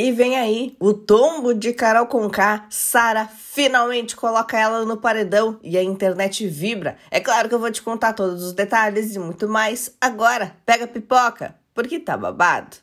E vem aí o tombo de Carol Conká. Sara finalmente coloca ela no paredão e a internet vibra. É claro que eu vou te contar todos os detalhes e muito mais agora. Pega a pipoca, porque tá babado.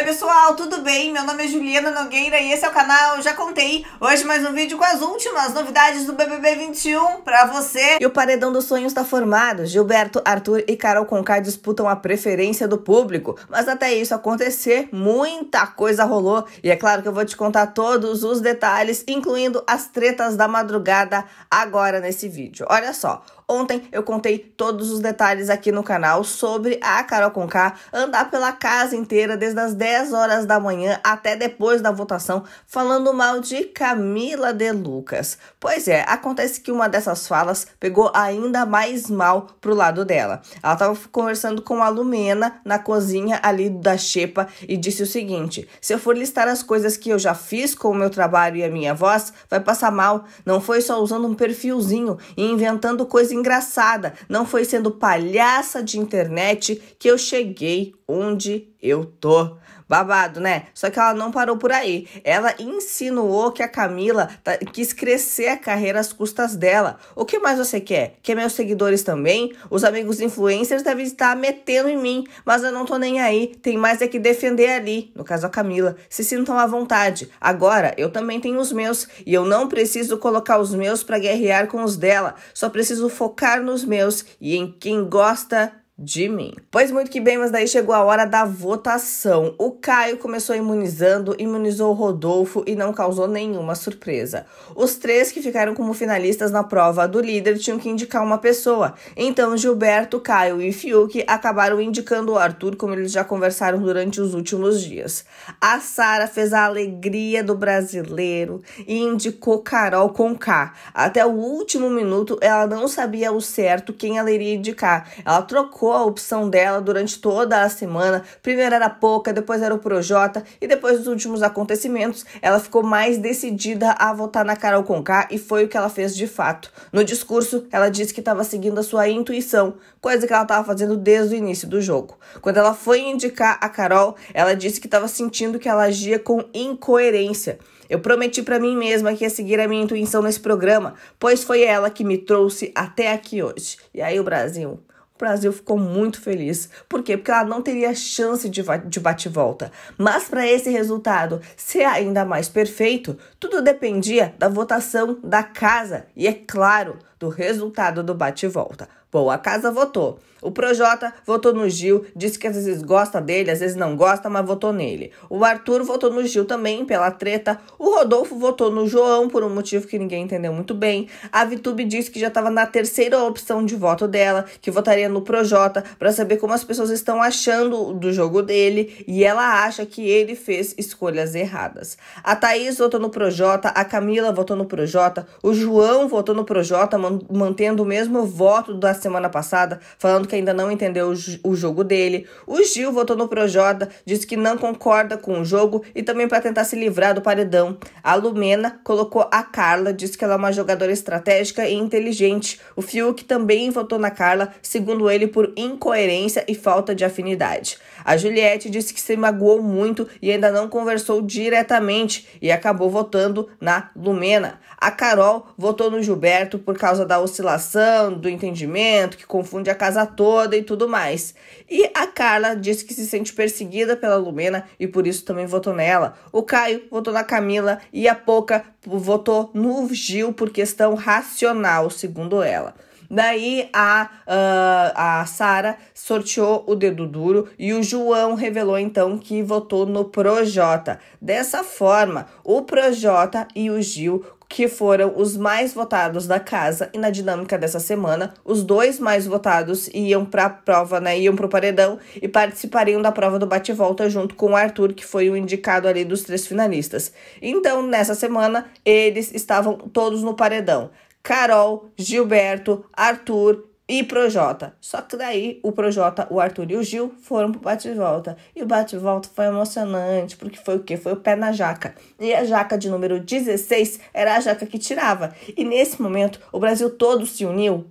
Oi pessoal, tudo bem? Meu nome é Juliana Nogueira e esse é o canal Já Contei. Hoje mais um vídeo com as últimas novidades do BBB 21 pra você. E o Paredão dos Sonhos tá formado. Gilberto, Arthur e Carol Conká disputam a preferência do público. Mas até isso acontecer, muita coisa rolou. E é claro que eu vou te contar todos os detalhes, incluindo as tretas da madrugada agora nesse vídeo. Olha só, Ontem eu contei todos os detalhes aqui no canal sobre a Carol Conká andar pela casa inteira desde as 10 horas da manhã até depois da votação falando mal de Camila de Lucas. Pois é, acontece que uma dessas falas pegou ainda mais mal pro lado dela. Ela estava conversando com a Lumena na cozinha ali da Xepa e disse o seguinte: "Se eu for listar as coisas que eu já fiz com o meu trabalho e a minha voz, vai passar mal. Não foi só usando um perfilzinho e inventando coisa engraçada, não foi sendo palhaça de internet que eu cheguei onde eu tô. Babado, né? Só que ela não parou por aí. Ela insinuou que a Camila tá, quis crescer a carreira às custas dela. O que mais você quer? Quer meus seguidores também? Os amigos influencers devem estar metendo em mim, mas eu não tô nem aí. Tem mais é que defender ali. No caso, a Camila. Se sintam à vontade. Agora, eu também tenho os meus e eu não preciso colocar os meus para guerrear com os dela. Só preciso focar nos meus e em quem gosta de mim. Pois muito que bem, mas daí chegou a hora da votação. O Caio começou imunizando, imunizou o Rodolfo e não causou nenhuma surpresa. Os três que ficaram como finalistas na prova do líder tinham que indicar uma pessoa. Então Gilberto, Caio e Fiuk acabaram indicando o Arthur, como eles já conversaram durante os últimos dias. A Sara fez a alegria do brasileiro e indicou Carol com K. Até o último minuto ela não sabia o certo quem ela iria indicar. Ela trocou a opção dela durante toda a semana. Primeiro era a depois era o Projota e depois dos últimos acontecimentos, ela ficou mais decidida a votar na Carol Conká e foi o que ela fez de fato. No discurso, ela disse que estava seguindo a sua intuição, coisa que ela estava fazendo desde o início do jogo. Quando ela foi indicar a Carol, ela disse que estava sentindo que ela agia com incoerência. Eu prometi para mim mesma que ia seguir a minha intuição nesse programa, pois foi ela que me trouxe até aqui hoje. E aí o Brasil Brasil ficou muito feliz. Por quê? Porque ela não teria chance de, de bate-volta. Mas para esse resultado ser ainda mais perfeito, tudo dependia da votação da casa e, é claro, do resultado do bate-volta. Bom, a casa votou. O Projota votou no Gil, disse que às vezes gosta dele, às vezes não gosta, mas votou nele. O Arthur votou no Gil também pela treta. O Rodolfo votou no João por um motivo que ninguém entendeu muito bem. A Vitube disse que já estava na terceira opção de voto dela, que votaria no Projota para saber como as pessoas estão achando do jogo dele e ela acha que ele fez escolhas erradas. A Thaís votou no Projota, a Camila votou no Projota, o João votou no Projota, mantendo o mesmo voto das semana passada falando que ainda não entendeu o, o jogo dele. O Gil votou no Projota, disse que não concorda com o jogo e também para tentar se livrar do paredão. A Lumena colocou a Carla, disse que ela é uma jogadora estratégica e inteligente. O Fiuk também votou na Carla, segundo ele, por incoerência e falta de afinidade. A Juliette disse que se magoou muito e ainda não conversou diretamente e acabou votando na Lumena. A Carol votou no Gilberto por causa da oscilação, do entendimento casamento, que confunde a casa toda e tudo mais. E a Carla disse que se sente perseguida pela Lumena e por isso também votou nela. O Caio votou na Camila e a Poca votou no Gil por questão racional, segundo ela. Daí a, uh, a Sara sorteou o dedo duro e o João revelou então que votou no Projota. Dessa forma, o Projota e o Gil que foram os mais votados da casa e na dinâmica dessa semana, os dois mais votados iam para a prova, né, iam para o paredão e participariam da prova do bate-volta junto com o Arthur, que foi o indicado ali dos três finalistas. Então, nessa semana, eles estavam todos no paredão. Carol, Gilberto, Arthur e Projota. Só que daí o Projota, o Arthur e o Gil foram pro bate-volta. E o bate-volta foi emocionante, porque foi o quê? Foi o pé na jaca. E a jaca de número 16 era a jaca que tirava. E nesse momento, o Brasil todo se uniu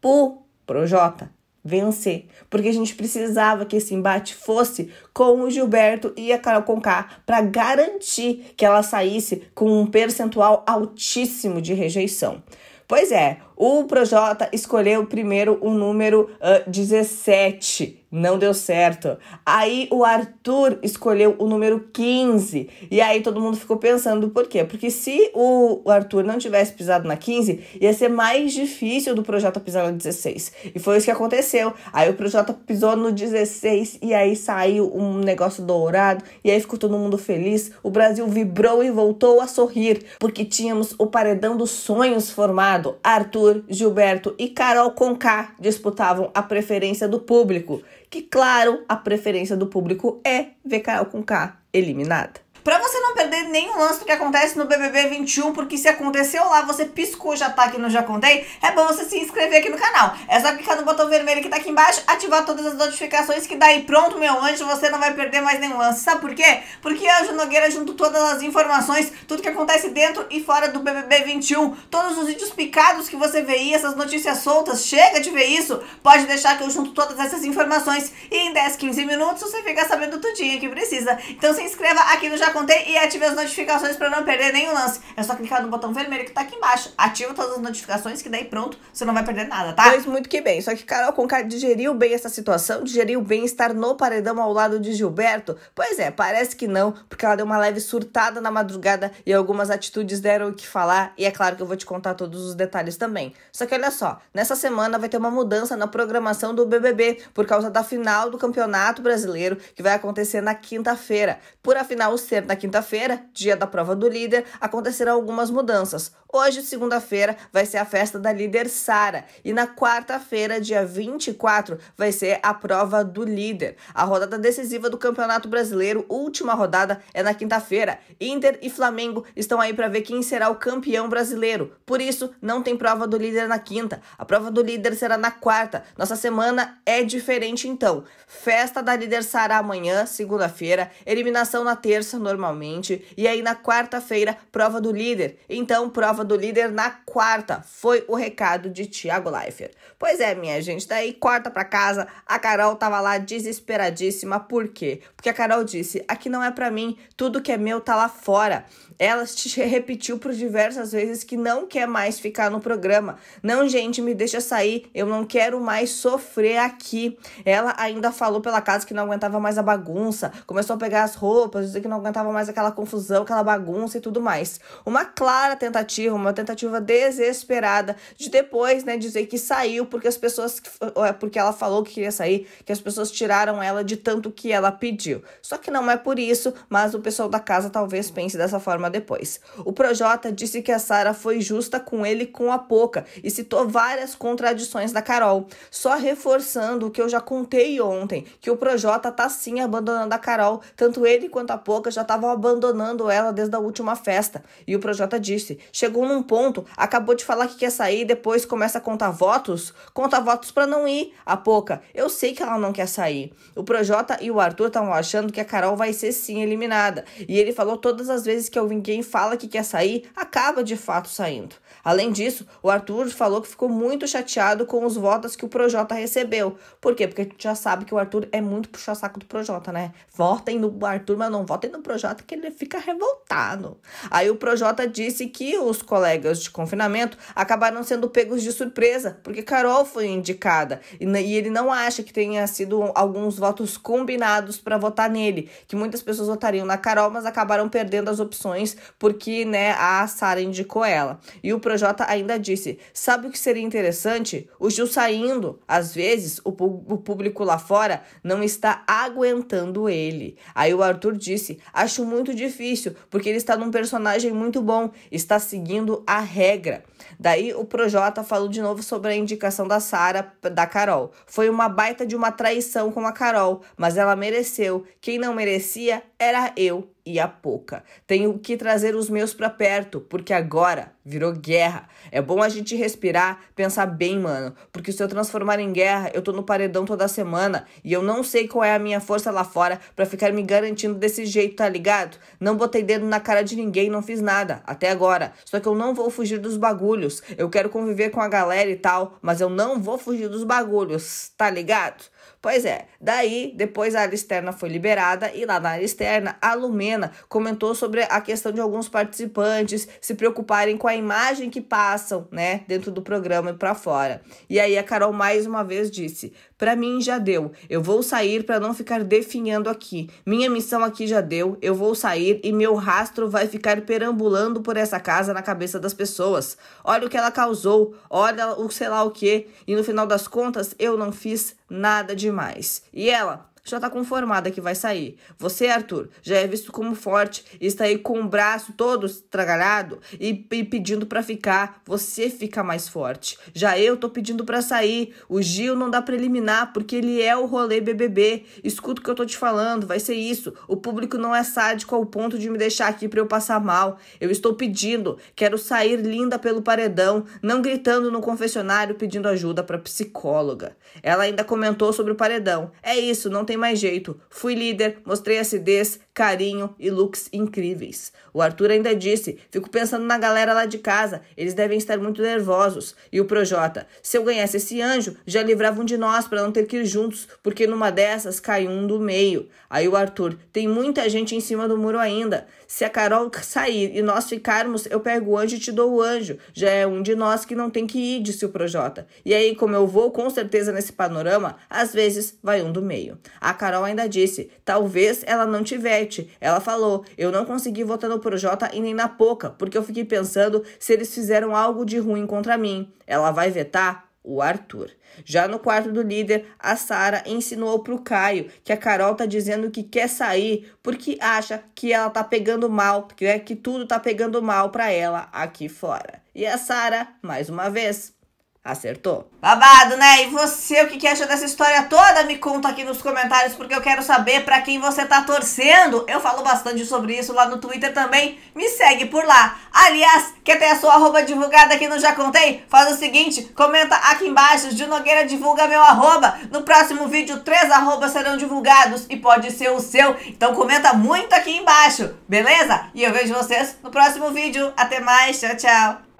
pro Projota vencer, porque a gente precisava que esse embate fosse com o Gilberto e a Carol Conká para garantir que ela saísse com um percentual altíssimo de rejeição. Pois é, o Projota escolheu primeiro o número uh, 17 não deu certo. Aí o Arthur escolheu o número 15. E aí todo mundo ficou pensando por quê? Porque se o Arthur não tivesse pisado na 15, ia ser mais difícil do projeto pisar no 16. E foi isso que aconteceu. Aí o projeto pisou no 16 e aí saiu um negócio dourado. E aí ficou todo mundo feliz. O Brasil vibrou e voltou a sorrir. Porque tínhamos o paredão dos sonhos formado. Arthur, Gilberto e Carol Conká disputavam a preferência do público que, claro, a preferência do público é ver Carol com K eliminada. Para você não perder nenhum lance do que acontece no BBB 21, porque se aconteceu lá, você piscou já tá aqui no Já Contei, é bom você se inscrever aqui no canal. É só clicar no botão vermelho que tá aqui embaixo, ativar todas as notificações que daí pronto, meu anjo, você não vai perder mais nenhum lance. Sabe por quê? Porque Anjo Nogueira junto todas as informações, tudo que acontece dentro e fora do BBB 21, todos os vídeos picados que você vê aí, essas notícias soltas, chega de ver isso, pode deixar que eu junto todas essas informações e em 10, 15 minutos você fica sabendo tudinho que precisa. Então se inscreva aqui no Já contei e ative as notificações para não perder nenhum lance. É só clicar no botão vermelho que tá aqui embaixo. Ativa todas as notificações que daí pronto, você não vai perder nada, tá? Pois muito que bem. Só que Carol Conká digeriu bem essa situação, digeriu bem estar no paredão ao lado de Gilberto? Pois é, parece que não, porque ela deu uma leve surtada na madrugada e algumas atitudes deram o que falar. E é claro que eu vou te contar todos os detalhes também. Só que olha só, nessa semana vai ter uma mudança na programação do BBB por causa da final do Campeonato Brasileiro que vai acontecer na quinta-feira. Por afinal o ser na quinta-feira, dia da prova do líder, acontecerão algumas mudanças. Hoje, segunda-feira, vai ser a festa da líder Sara e na quarta-feira, dia 24, vai ser a prova do líder. A rodada decisiva do Campeonato Brasileiro, última rodada, é na quinta-feira. Inter e Flamengo estão aí para ver quem será o campeão brasileiro. Por isso, não tem prova do líder na quinta. A prova do líder será na quarta. Nossa semana é diferente então. Festa da líder Sara amanhã, segunda-feira, eliminação na terça, no normalmente. E aí na quarta-feira, prova do líder. Então, prova do líder na quarta. Foi o recado de Tiago Leifert. Pois é, minha gente, daí quarta para casa, a Carol tava lá desesperadíssima. Por quê? Porque a Carol disse: "Aqui não é para mim, tudo que é meu tá lá fora". Ela te repetiu por diversas vezes que não quer mais ficar no programa. Não, gente, me deixa sair, eu não quero mais sofrer aqui. Ela ainda falou pela casa que não aguentava mais a bagunça, começou a pegar as roupas, dizer que não aguentava tava mais aquela confusão, aquela bagunça e tudo mais. Uma clara tentativa, uma tentativa desesperada de depois, né, dizer que saiu porque as pessoas é, porque ela falou que queria sair, que as pessoas tiraram ela de tanto que ela pediu. Só que não é por isso, mas o pessoal da casa talvez pense dessa forma depois. O Projota disse que a Sara foi justa com ele com a Poca e citou várias contradições da Carol, só reforçando o que eu já contei ontem, que o Projota tá sim abandonando a Carol, tanto ele quanto a Poca já tá estavam abandonando ela desde a última festa. E o Projota disse: chegou num ponto, acabou de falar que quer sair, depois começa a contar votos? Conta votos para não ir. A pouca eu sei que ela não quer sair. O Projota e o Arthur estavam achando que a Carol vai ser sim eliminada. E ele falou todas as vezes que alguém fala que quer sair, acaba de fato saindo. Além disso, o Arthur falou que ficou muito chateado com os votos que o Projota recebeu. Por quê? Porque a gente já sabe que o Arthur é muito puxa-saco do Projota, né? Votem no Arthur, mas não votem no Projota Projota que ele fica revoltado. Aí o Projota disse que os colegas de confinamento acabaram sendo pegos de surpresa, porque Carol foi indicada e, e ele não acha que tenha sido alguns votos combinados para votar nele, que muitas pessoas votariam na Carol, mas acabaram perdendo as opções porque, né, a Sara indicou ela. E o Projota ainda disse: "Sabe o que seria interessante? O Gil saindo, às vezes o, o público lá fora não está aguentando ele". Aí o Arthur disse: "A Acho muito difícil, porque ele está num personagem muito bom, está seguindo a regra. Daí o Projota falou de novo sobre a indicação da Sara, da Carol. Foi uma baita de uma traição com a Carol, mas ela mereceu. Quem não merecia era eu e a pouca. Tenho que trazer os meus para perto, porque agora virou guerra. É bom a gente respirar, pensar bem, mano, porque se eu transformar em guerra, eu tô no paredão toda semana e eu não sei qual é a minha força lá fora para ficar me garantindo desse jeito, tá ligado? Não botei dedo na cara de ninguém, não fiz nada até agora. Só que eu não vou fugir dos bagulhos. Eu quero conviver com a galera e tal, mas eu não vou fugir dos bagulhos, tá ligado? Pois é, daí depois a área externa foi liberada e lá na área externa a Lumena comentou sobre a questão de alguns participantes se preocuparem com a imagem que passam, né, dentro do programa e para fora. E aí a Carol mais uma vez disse: "Para mim já deu. Eu vou sair para não ficar definhando aqui. Minha missão aqui já deu. Eu vou sair e meu rastro vai ficar perambulando por essa casa na cabeça das pessoas. Olha o que ela causou, olha o sei lá o que, e no final das contas eu não fiz nada demais. E ela já está conformada que vai sair. Você, Arthur, já é visto como forte e está aí com o braço todo estragalhado e, e pedindo para ficar. Você fica mais forte. Já eu tô pedindo para sair. O Gil não dá eliminar porque ele é o rolê BBB. Escuta o que eu tô te falando, vai ser isso. O público não é sádico ao ponto de me deixar aqui para eu passar mal. Eu estou pedindo, quero sair linda pelo paredão, não gritando no confessionário pedindo ajuda para psicóloga. Ela ainda comentou sobre o paredão. É isso, não tem tem mais jeito. Fui líder, mostrei acidez, carinho e looks incríveis. O Arthur ainda disse: Fico pensando na galera lá de casa, eles devem estar muito nervosos. E o Projota: Se eu ganhasse esse anjo, já livrava um de nós para não ter que ir juntos, porque numa dessas cai um do meio. Aí o Arthur: Tem muita gente em cima do muro ainda. Se a Carol sair e nós ficarmos, eu pego o anjo e te dou o anjo. Já é um de nós que não tem que ir, disse o Projota. E aí, como eu vou com certeza nesse panorama, às vezes vai um do meio. A Carol ainda disse: Talvez ela não tivesse Juliette, ela falou: Eu não consegui votar no Projota e nem na Poca, porque eu fiquei pensando se eles fizeram algo de ruim contra mim. Ela vai vetar? o Arthur. Já no quarto do líder, a Sara insinuou pro Caio que a Carol tá dizendo que quer sair porque acha que ela tá pegando mal, que, né, que tudo tá pegando mal pra ela aqui fora. E a Sara, mais uma vez, Acertou? Babado, né? E você, o que, que acha dessa história toda? Me conta aqui nos comentários, porque eu quero saber para quem você tá torcendo. Eu falo bastante sobre isso lá no Twitter também. Me segue por lá. Aliás, quer ter a sua arroba divulgada aqui no Já Contei? Faz o seguinte, comenta aqui embaixo, de Nogueira divulga meu arroba. No próximo vídeo, três arrobas serão divulgados e pode ser o seu. Então comenta muito aqui embaixo, beleza? E eu vejo vocês no próximo vídeo. Até mais, tchau, tchau.